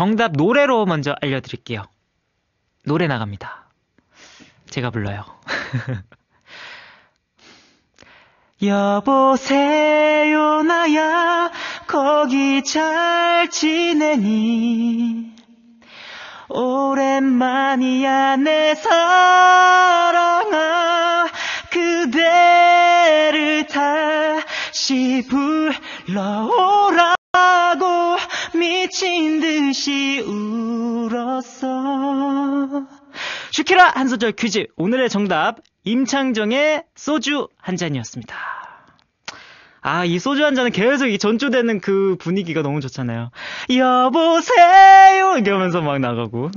정답 노래로 먼저 알려드릴게요. 노래 나갑니다. 제가 불러요. 여보세요 나야 거기 잘 지내니 오랜만이야 내 사랑아 그대를 다시 불러오 미친 듯이 울었어. 슈키라 한 소절 퀴즈. 오늘의 정답. 임창정의 소주 한 잔이었습니다. 아, 이 소주 한 잔은 계속 이 전조되는 그 분위기가 너무 좋잖아요. 여보세요! 이러면서 막 나가고.